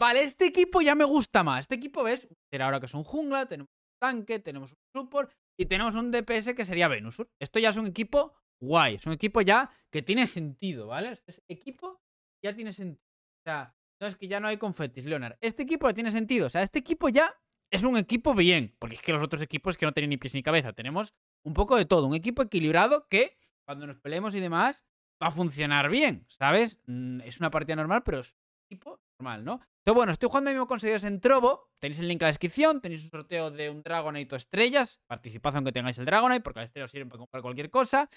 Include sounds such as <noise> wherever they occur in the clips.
Vale, este equipo ya me gusta más. Este equipo, ¿ves? Será ahora que es un jungla, tenemos un tanque, tenemos un support y tenemos un DPS que sería Venusur. Esto ya es un equipo guay. Es un equipo ya que tiene sentido, ¿vale? Este equipo ya tiene sentido. O sea, no es que ya no hay confetis, Leonard. Este equipo ya tiene sentido. O sea, este equipo ya es un equipo bien. Porque es que los otros equipos que no tienen ni pies ni cabeza. Tenemos un poco de todo. Un equipo equilibrado que cuando nos peleemos y demás va a funcionar bien, ¿sabes? Mm, es una partida normal, pero es un equipo normal, ¿no? Entonces, bueno, estoy jugando mismo con en Trobo Tenéis el link en la descripción. Tenéis un sorteo de un Dragonite o estrellas. Participad aunque tengáis el Dragonite, porque las estrellas sirven para comprar cualquier cosa.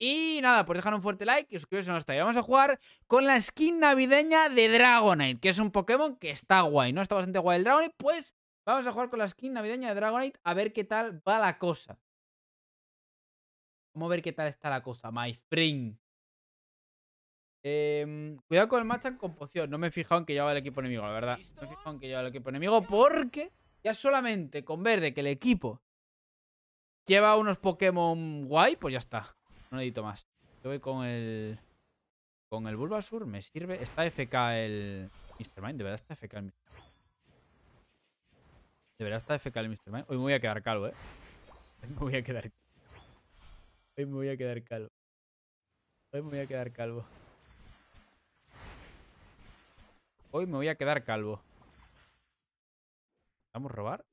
Y nada, pues dejar un fuerte like y suscribiros a nuestra. Y vamos a jugar con la skin navideña de Dragonite, que es un Pokémon que está guay, ¿no? Está bastante guay el Dragonite. Pues vamos a jugar con la skin navideña de Dragonite a ver qué tal va la cosa. Vamos a ver qué tal está la cosa, my friend. Em, cuidado con el matchup con poción. No me he fijado en que llevaba el equipo enemigo, la verdad. No me he fijado en que lleva el equipo enemigo porque ya solamente con verde que el equipo lleva unos Pokémon guay, pues ya está. No necesito más. Yo voy con el... Con el Bulbasur me sirve. Está FK el... Mr. Mind, de verdad está FK el Mr. Mind. De verdad está FK el Mr. Mind. Hoy me voy a quedar calvo, eh. Hoy me voy a quedar... Hoy me voy a quedar calvo. Hoy me voy a quedar calvo. Hoy me voy a quedar calvo. ¿Vamos a robar?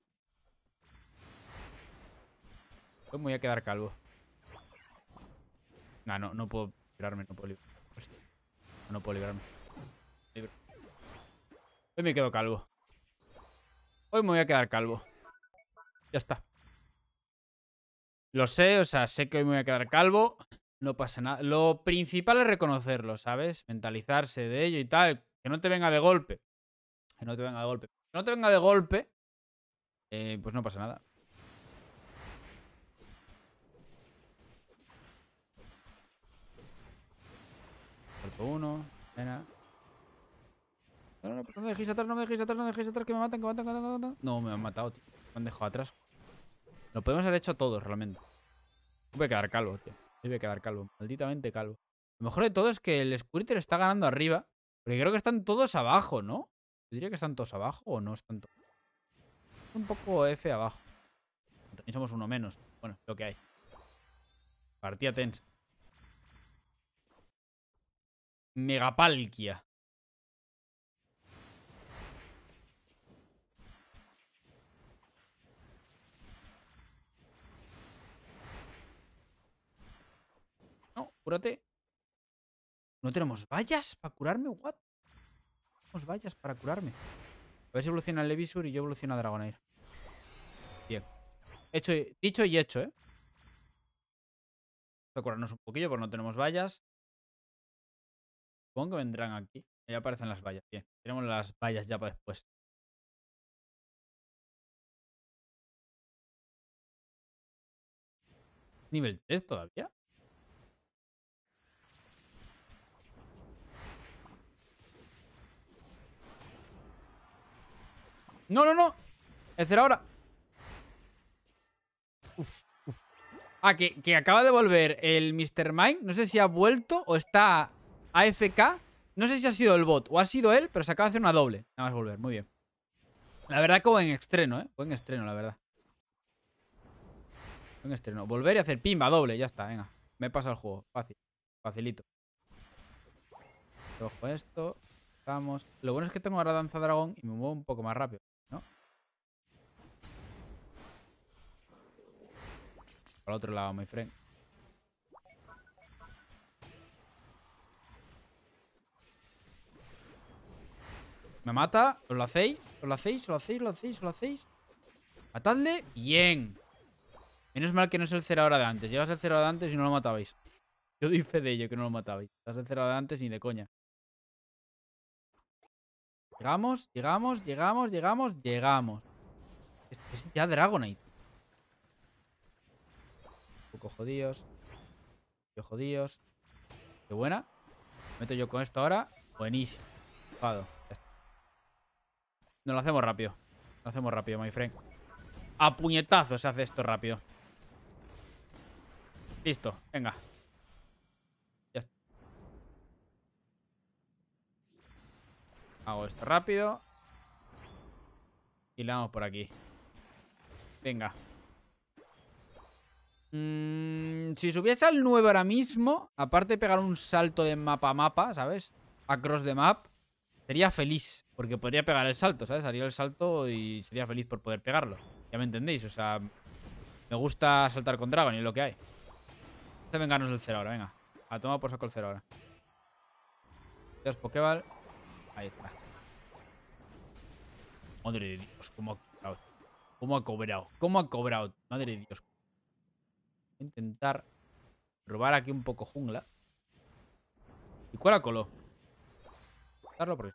Hoy me voy a quedar calvo. Nah, no, no puedo librarme, no puedo librarme. <laughs> No puedo librarme. Hoy me quedo calvo. Hoy me voy a quedar calvo. Ya está. Lo sé, o sea, sé que hoy me voy a quedar calvo. No pasa nada. Lo principal es reconocerlo, ¿sabes? Mentalizarse de ello y tal. Que no te venga de golpe. Que no te venga de golpe. Que no te venga de golpe. Eh, pues no pasa nada. Salto uno No, no, no me dejéis atrás, no me dejéis atrás, no me dejéis atrás, que me matan, que me matan, que me matan. No, me han matado, tío. Me han dejado atrás. Lo podemos haber hecho todos, realmente. Voy a quedar calvo, tío. Voy a quedar calvo. Malditamente calvo. Lo mejor de todo es que el Squirtle está ganando arriba. Porque creo que están todos abajo, ¿no? Yo diría que están todos abajo o no están todos. Un poco F abajo. También somos uno menos. Bueno, lo que hay. Partida tensa. Megapalquia. No, cúrate. No tenemos vallas para curarme, what? No tenemos vallas para curarme. A ver si evoluciona el Levisur y yo evoluciono a Dragonair. Bien. Hecho dicho y hecho, ¿eh? Vamos a curarnos un poquillo porque no tenemos vallas. Supongo que vendrán aquí. Ahí aparecen las vallas. Bien. Tenemos las vallas ya para después. ¿Nivel 3 todavía? No, no, no. Es ahora. Uf, Ah, que, acaba de volver el Mr. Mine. No sé si ha vuelto o está AFK. No sé si ha sido el bot o ha sido él, pero se acaba de hacer una doble. Nada más volver, muy bien. La verdad como en estreno, ¿eh? Buen estreno, la verdad. Buen estreno. Volver y hacer pimba, doble, ya está, venga. Me pasa el juego, fácil. Facilito. Ojo esto. Estamos... Lo bueno es que tengo ahora danza dragón y me muevo un poco más rápido. ¿No? Al otro lado, my friend. ¿Me mata? ¿Os lo hacéis? ¿Os lo hacéis? ¿Os lo hacéis? ¿Os lo hacéis? lo hacéis? ¿Matadle? ¡Bien! Menos mal que no es el cero ahora de antes. Llevas el cero de antes y no lo matabais. Yo doy fe de ello que no lo matabais. Estás el cero de antes ni de coña. Llegamos, llegamos, llegamos, llegamos, llegamos. Es, ya Dragonite. Un poco jodidos. Yo jodidos. Qué buena. meto yo con esto ahora. Buenísimo. no Nos lo hacemos rápido. Lo hacemos rápido, my friend. A puñetazos se hace esto rápido. Listo, venga. Hago esto rápido. Y le damos por aquí. Venga. Mm, si subiese al 9 ahora mismo, aparte de pegar un salto de mapa a mapa, ¿sabes? Across the map, sería feliz. Porque podría pegar el salto, ¿sabes? Haría el salto y sería feliz por poder pegarlo. Ya me entendéis, o sea... Me gusta saltar con Dragon y lo que hay. vengarnos el cero ahora, venga. A tomar por saco el cero ahora. Dos Pokéball. Ahí está. Madre de Dios, cómo ha cobrado. Cómo ha cobrado. Cómo ha cobrado. Madre de Dios. Voy a intentar robar aquí un poco jungla. ¿Y cuál ha colo Darlo porque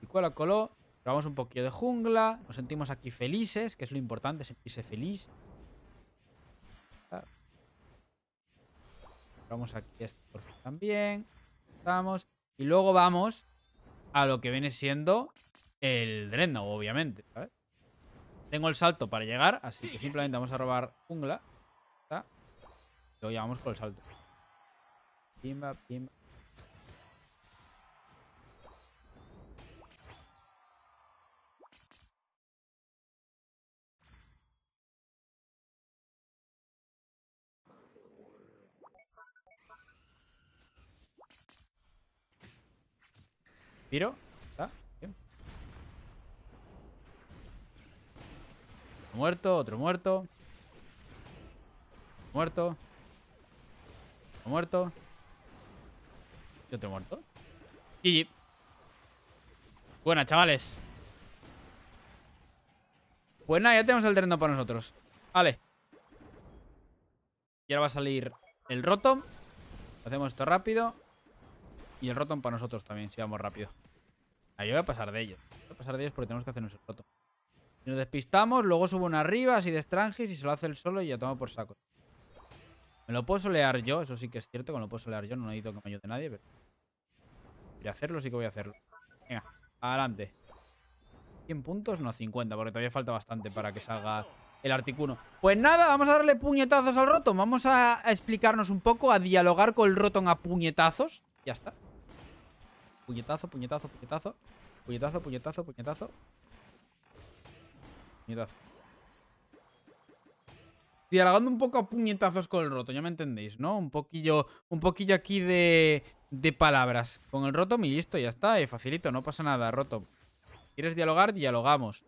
¿Y cuál ha colo Robamos un poquillo de jungla. Nos sentimos aquí felices, que es lo importante, sentirse feliz. Vamos aquí a este también. Vamos. Y luego vamos a lo que viene siendo el dreno, obviamente. Tengo el salto para llegar, así que simplemente vamos a robar jungla. Lo llevamos con el salto. Pimba, pimba, Piro, Está. Bien. Muerto, otro muerto. Muerto. Muerto. Y otro muerto. Y... Buena, chavales. Pues nada, ya tenemos el terreno para nosotros. Vale. Y ahora va a salir el roto. Hacemos esto rápido. Y el Rotom para nosotros también, si vamos rápido. Ahí voy a pasar de ellos. Voy a pasar de ellos porque tenemos que hacernos el Rotom. Si nos despistamos, luego subo una arriba, así de y se lo hace el solo y ya toma por saco. Me lo puedo solear yo, eso sí que es cierto, que me lo puedo solear yo. No necesito que me ayude nadie, pero... Voy a hacerlo, sí que voy a hacerlo. Venga, adelante. 100 puntos, no 50, porque todavía falta bastante para que salga el Articuno. Pues nada, vamos a darle puñetazos al Rotom. Vamos a explicarnos un poco, a dialogar con el Rotom a puñetazos. Ya está. Puñetazo, puñetazo, puñetazo. Puñetazo, puñetazo, puñetazo. Puñetazo. Dialogando un poco a puñetazos con el roto, ya me entendéis, ¿no? Un poquillo, un poquillo aquí de, de palabras. Con el roto y listo, ya está. Eh, facilito, no pasa nada, roto. ¿Quieres dialogar? Dialogamos.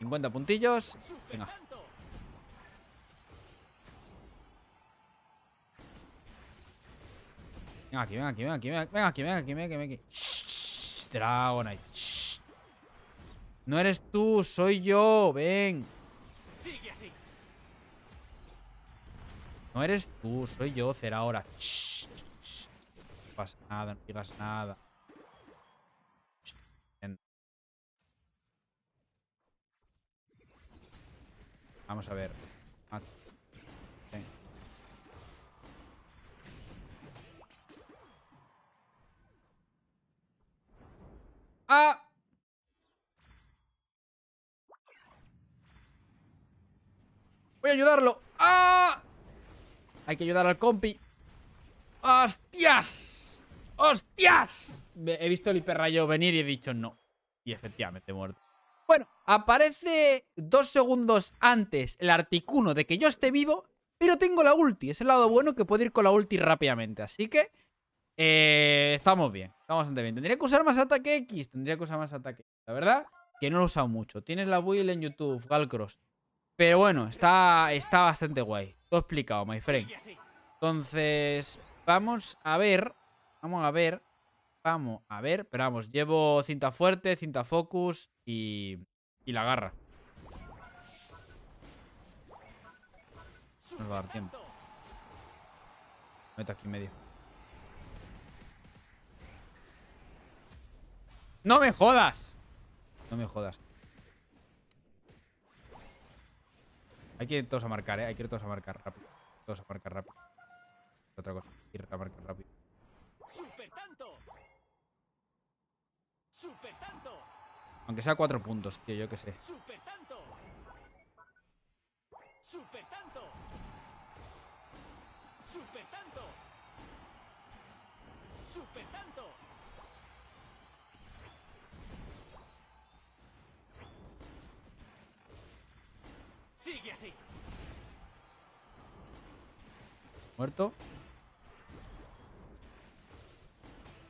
50 puntillos. Venga. Venga aquí, venga aquí, venga aquí, venga aquí, venga aquí, venga aquí, venga aquí. Dragonite. No eres tú, soy yo. Ven. Sigue así. No eres tú, soy yo, será ahora. no pasa nada, no digas nada. Vamos a ver. ayudarlo. ¡Ah! Hay que ayudar al compi. ¡Hostias! ¡Hostias! He visto el hiperrayo venir y he dicho no. Y efectivamente he muerto. Bueno, aparece dos segundos antes el articuno de que yo esté vivo, pero tengo la ulti. Es el lado bueno que puedo ir con la ulti rápidamente. Así que eh, estamos bien. Estamos bastante bien. Tendría que usar más ataque X. Tendría que usar más ataque La verdad que no lo he usado mucho. Tienes la build en YouTube, Galcross. Pero bueno, está, está bastante guay. Todo explicado, my friend. Entonces, vamos a ver. Vamos a ver. Vamos a ver. Pero vamos, llevo cinta fuerte, cinta focus y, y la garra. Nos va a dar tiempo. Meto aquí en medio. ¡No me jodas! No me jodas. Hay que ir todos a marcar, ¿eh? Hay que ir todos a marcar rápido. Todos a marcar rápido. Otra cosa. Ir a marcar rápido. ¡Super tanto! ¡Super tanto! Aunque sea cuatro puntos, tío, yo qué sé. ¡Super tanto! ¡Super tanto! ¡Super tanto! ¡Super tanto! así. Muerto.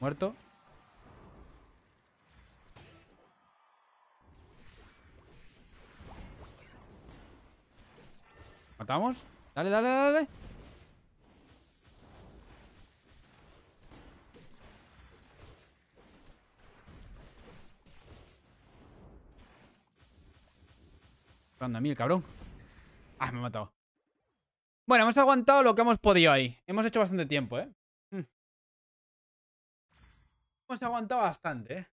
Muerto. ¿Matamos? Dale, dale, dale. Anda a mí el cabrón. Ah, me he matado. Bueno, hemos aguantado lo que hemos podido ahí. Hemos hecho bastante tiempo, ¿eh? Mm. Hemos aguantado bastante, ¿eh?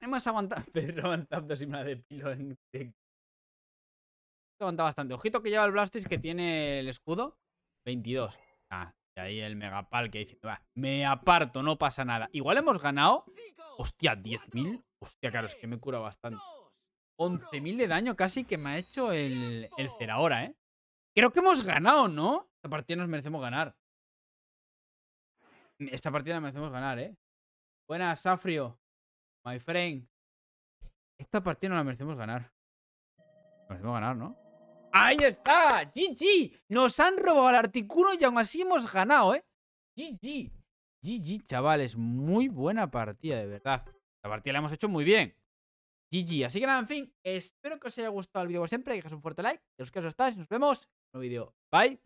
Hemos aguantado... <laughs> Pero avanzando sin de pilo en Hemos aguantado bastante. Ojito que lleva el Blastoise que tiene el escudo. 22. Ah, y ahí el Megapal que dice... me aparto, no pasa nada. Igual hemos ganado... Hostia, 10.000. Hostia, claro, es que me cura bastante. 11.000 de daño casi que me ha hecho el, el ahora ¿eh? Creo que hemos ganado, ¿no? Esta partida nos merecemos ganar. Esta partida nos merecemos ganar, ¿eh? Buenas, Safrio. My friend. Esta partida no la merecemos ganar. Nos merecemos ganar, ¿no? ¡Ahí está! ¡GG! Nos han robado el artículo y aún así hemos ganado, ¿eh? ¡GG! GG, chavales. Muy buena partida, de verdad. La partida la hemos hecho muy bien. GG. Así que nada, en fin, espero que os haya gustado el vídeo como siempre, dejad un fuerte like, En los que os estáis, nos vemos en un nuevo vídeo. Bye.